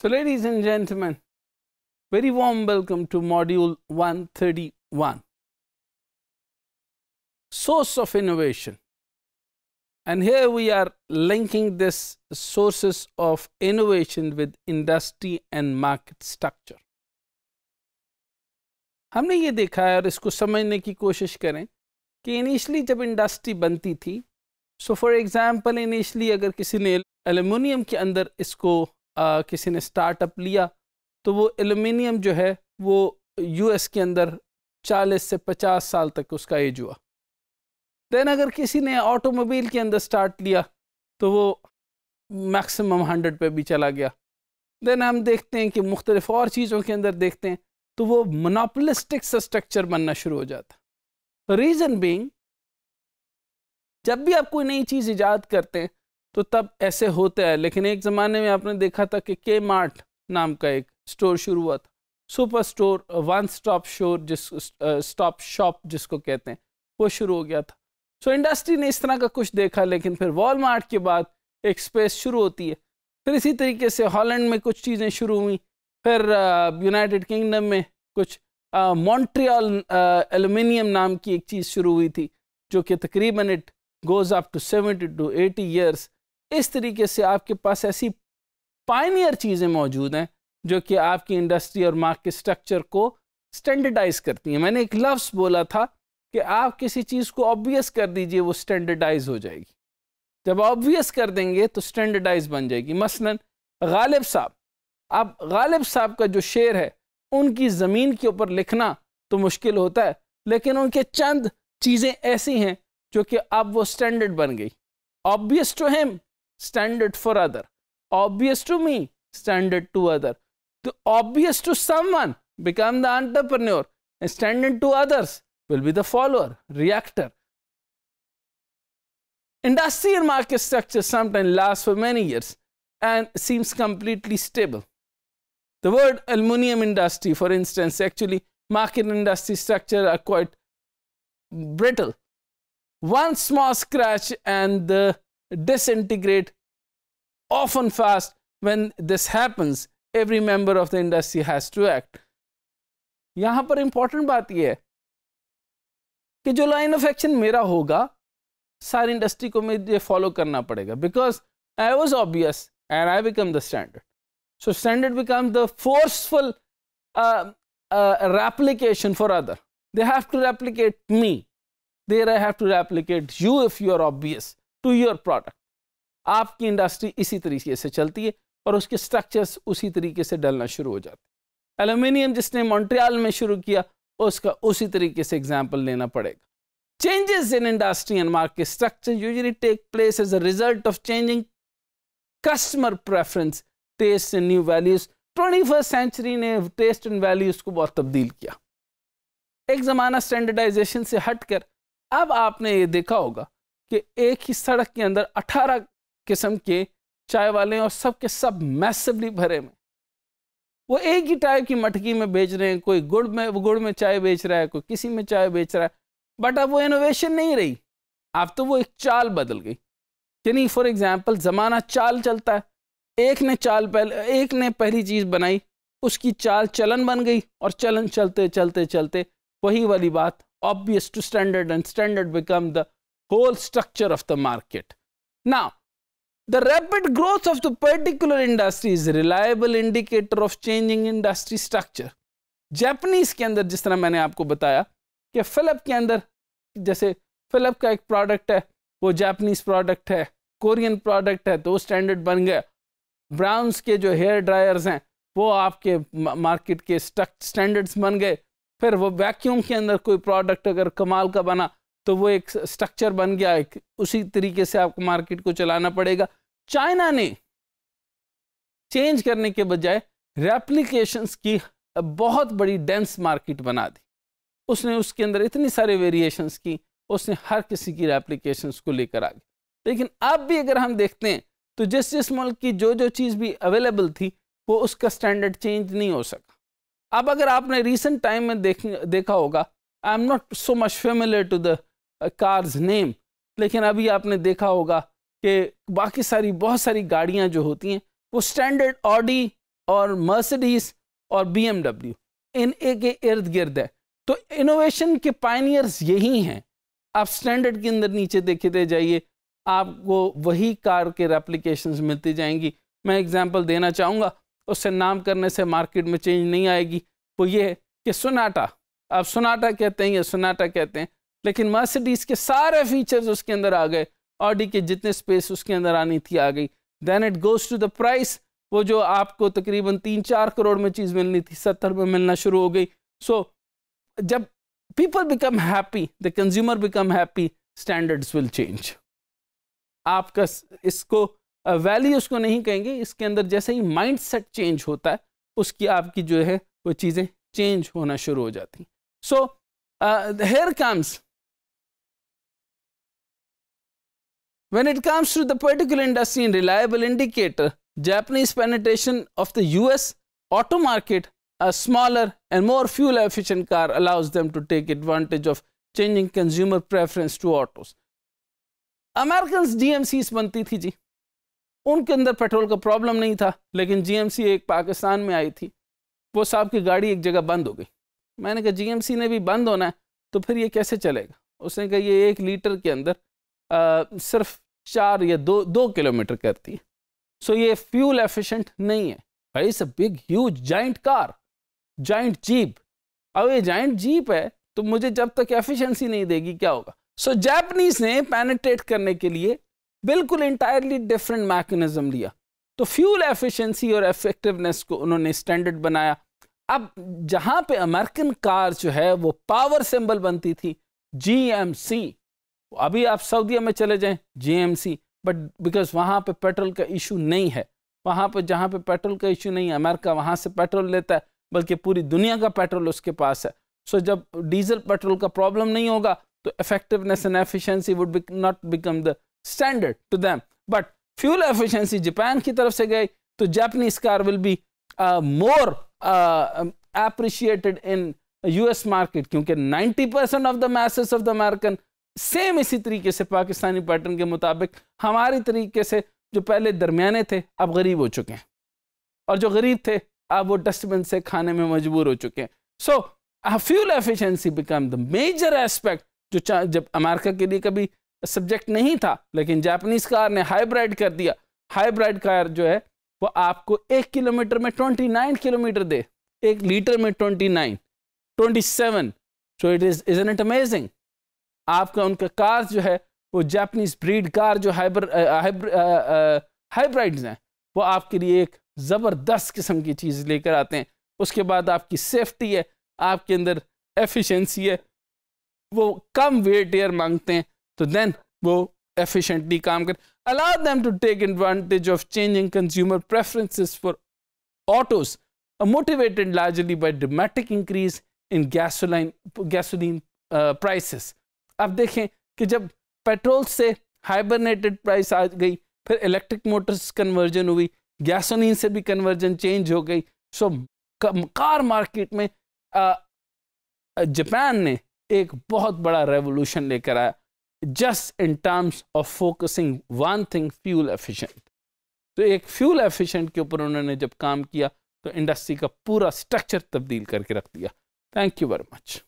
So, ladies and gentlemen, very warm welcome to module 131 Source of Innovation. And here we are linking this sources of innovation with industry and market structure. हमने ये देखा है और इसको समझने की कोशिश करें कि इनिशियली जब इंडस्ट्री बनती थी सो फॉर एग्जांपल इनिशियली अगर किसी ने एल्युमिनियम के अंदर इसको आ, किसी ने स्टार्टअप लिया तो वो एलुमिनियम जो है वो यूएस के अंदर 40 से 50 साल तक उसका एज हुआ देन अगर किसी ने ऑटोमोबाइल के अंदर स्टार्ट लिया तो वो मैक्सिमम हंड्रेड पे भी चला गया देन हम देखते हैं कि मुख्तलिफ और चीज़ों के अंदर देखते हैं तो वो मोनापलिस्टिक सा स्ट्रक्चर बनना शुरू हो जाता रीज़न बींग जब भी आप कोई नई चीज़ ईजाद करते हैं तो तब ऐसे होता है लेकिन एक ज़माने में आपने देखा था कि के मार्ट नाम का एक स्टोर शुरू हुआ था सुपर स्टोर वन स्टॉप शोर जिस स्टॉप शॉप जिसको कहते हैं वो शुरू हो गया था सो इंडस्ट्री ने इस तरह का कुछ देखा लेकिन फिर वॉलमार्ट के बाद एक स्पेस शुरू होती है फिर इसी तरीके से हॉलैंड में कुछ चीज़ें शुरू हुई फिर यूनाइटेड किंगडम में कुछ मॉन्ट्रियल एलुमिनियम नाम की एक चीज़ शुरू हुई थी जो कि तकरीबन it goes up to seventy two eighty years इस तरीके से आपके पास ऐसी पाइनियर चीज़ें मौजूद हैं जो कि आपकी इंडस्ट्री और मार्क के स्ट्रक्चर को स्टैंडर्डाइज करती हैं मैंने एक लफ्स बोला था कि आप किसी चीज़ को ऑब्वियस कर दीजिए वो स्टैंडर्डाइज हो जाएगी जब ऑब्वियस कर देंगे तो स्टैंडर्डाइज बन जाएगी मसलन गालिब साहब अब गालिब साहब का जो शेर है उनकी ज़मीन के ऊपर लिखना तो मुश्किल होता है लेकिन उनके चंद चीज़ें ऐसी हैं जो कि अब वो स्टैंडर्ड बन गई obvious to him standard for other obvious to me standard to other the obvious to someone become the entrepreneur and standard to others will be the follower reactor industrial market structure sometimes lasts for many years and seems completely stable the word aluminium industry for instance actually market industry structure are quite brittle one small scratch and the disintegrate often fast when this happens every member of the industry has to act yahan important baat ye hai ki line of action mera hoga sari industry ko mujhe follow karna because i was obvious and i become the standard so standard becomes the forceful uh, uh, replication for other they have to replicate me there i have to replicate you if you are obvious to your product आपकी industry इसी तरीके से चलती है और उसके structures उसी तरीके से डलना शुरू हो जाते हैं एलुमिनियम जिसने मॉन्ट्रियाल में शुरू किया उसका उसी तरीके से एग्जाम्पल लेना पड़ेगा changes in industry and market structure usually take place as a result of changing customer preference taste and new values 21st century ने टेस्ट एंड वैल्यूज को बहुत तब्दील किया एक ज़माना स्टैंडर्डाइजेशन से हटकर अब आपने ये देखा होगा कि एक ही सड़क के अंदर 18 किस्म के चाय वाले और सब के सब मैसिवली भरे में वो एक ही टाइप की मटकी में बेच रहे हैं कोई गुड़ में गुड़ में चाय बेच रहा है कोई किसी में चाय बेच रहा है बट अब वो इनोवेशन नहीं रही अब तो वो एक चाल बदल गई यानी फॉर एग्ज़ाम्पल ज़माना चाल चलता है एक ने चाल पहले एक ने पहली चीज़ बनाई उसकी चाल चलन बन गई और चलन चलते चलते चलते वही वाली बात obvious to standard and standard become the whole structure of the market. Now, the rapid growth of the particular industry is a reliable indicator of changing industry structure. Japanese के अंदर जिस तरह मैंने आपको बताया कि फिलिप के अंदर जैसे फिलिप का एक प्रोडक्ट है वो जापानीज प्रोडक्ट है कोरियन प्रोडक्ट है तो वो स्टैंडर्ड बन गया ब्राउन्स के जो हेयर ड्रायर्स हैं वो आपके मार्केट के स्टैंडर्ड्स बन गए फिर वो वैक्यूम के अंदर कोई प्रोडक्ट अगर कमाल का बना तो वो एक स्ट्रक्चर बन गया एक उसी तरीके से आपको मार्केट को चलाना पड़ेगा चाइना ने चेंज करने के बजाय रेप्लीकेशंस की बहुत बड़ी डेंस मार्केट बना दी उसने उसके अंदर इतनी सारे वेरिएशंस की उसने हर किसी की रेप्लीकेशंस को लेकर आ गया लेकिन अब भी अगर हम देखते हैं तो जिस जिस मुल्क की जो जो चीज़ भी अवेलेबल थी वो उसका स्टैंडर्ड चेंज नहीं हो सका अब अगर आपने रिसेंट टाइम में देख देखा होगा I am not so much familiar to the cars name लेकिन अभी आपने देखा होगा कि बाकी सारी बहुत सारी गाड़ियाँ जो होती हैं वो स्टैंडर्ड ऑडी और मर्सिडीज और बी इन ए के इर्द गिर्द है तो इनोवेशन के पाइनियर्स यही हैं आप स्टैंडर्ड के अंदर नीचे देखते जाइए आपको वही कार के रेप्लीकेशन मिलती जाएंगी मैं एग्जाम्पल देना चाहूँगा उससे नाम करने से मार्केट में चेंज नहीं आएगी वो ये है कि सोनाटा आप सोनाटा कहते हैं या सोनाटा कहते हैं लेकिन मर्सिडीज के सारे फीचर्स उसके अंदर आ गए ऑडी के जितने स्पेस उसके अंदर आनी थी आ गई then it goes to the price वो जो आपको तकरीबन तीन चार करोड़ में चीज़ मिलनी थी सत्तर में मिलना शुरू हो गई सो so, जब people become happy the consumer become happy standards will change आपका इसको वैल्यू उसको नहीं कहेंगे इसके अंदर जैसे ही माइंड सेट चेंज होता है उसकी आपकी जो है वो चीज़ें चेंज होना शुरू हो जाती so here comes When it comes to the particular industry and reliable indicator, Japanese penetration of the US auto market, a smaller and more fuel efficient car allows them to take advantage of changing consumer preference to autos. Americans DMCs बनती थी जी उनके अंदर petrol का problem नहीं था लेकिन GMC एक पाकिस्तान में आई थी वो साहब की गाड़ी एक जगह बंद हो गई मैंने कहा GMC ने भी बंद होना है तो फिर ये कैसे चलेगा उसने कहा ये एक लीटर के अंदर सिर्फ चार या दो दो किलोमीटर करती है सो ये फ्यूल एफिशिएंट नहीं है भाई इस big huge giant car giant jeep अब ये जाइंट जीप है तो मुझे जब तक एफिशिएंसी नहीं देगी क्या होगा सो so, ने पैनिट्रेट करने के लिए बिल्कुल इंटायरली डिफरेंट मैकेनिज्म लिया तो फ्यूल एफिशिएंसी और इफेक्टिवनेस को उन्होंने स्टैंडर्ड बनाया अब जहां पे अमेरिकन कार जो है वो पावर सिंबल बनती थी जी एम सी अभी आप सऊदीया में चले जाएं जीएमसी बट बिकॉज वहाँ पे पेट्रोल का इशू नहीं है वहाँ पे जहाँ पे पेट्रोल का इशू नहीं है अमेरिका वहाँ से पेट्रोल लेता है बल्कि पूरी दुनिया का पेट्रोल उसके पास है सो so, जब डीजल पेट्रोल का प्रॉब्लम नहीं होगा तो effectiveness and efficiency would not become the standard to them but fuel efficiency Japan की तरफ से गई तो Japanese car will be more appreciated in US market क्योंकि 90 percent of the masses of the American same इसी तरीके से Pakistani pattern के मुताबिक हमारी तरीके से जो पहले दरमियाने थे अब गरीब हो चुके हैं और जो गरीब थे अब वो डस्टबिन से खाने में मजबूर हो चुके हैं so fuel efficiency become the major aspect जो जब अमेरिका के लिए कभी सब्जेक्ट नहीं था लेकिन जापानीज कार ने हाईब्राइड कर दिया हाईब्राइड कार जो है वो आपको एक किलोमीटर में ट्वेंटी नाइन किलोमीटर दे एक लीटर में twenty nine twenty seven so it is is an it amazing आपका उनका कार जो है वो जापनीज ब्रीड कार जो हाइब्र हाइब्राइड्स हैं वो आपके लिए एक ज़बरदस्त किस्म की चीज़ लेकर आते हैं उसके बाद आपकी सेफ्टी है आपके अंदर एफिशिएंसी है वो कम वेट एयर मांगते हैं तो देन वो एफिशिएंटली काम कर allow them to take advantage of changing consumer preferences for autos motivated largely by dramatic increase in gasoline gasoline prices अब देखें कि जब पेट्रोल से हाइबरनेटेड प्राइस आ गई फिर इलेक्ट्रिक मोटर्स कन्वर्जन हुई गैसोलीन से भी कन्वर्जन चेंज हो गई सो कार मार्केट में जापान ने एक बहुत बड़ा रेवोल्यूशन लेकर आया just in terms of focusing one thing fuel efficient तो एक फ्यूल एफिशिएंट के ऊपर उन्होंने जब काम किया तो इंडस्ट्री का पूरा स्ट्रक्चर तब्दील करके रख दिया थैंक यू वेरी मच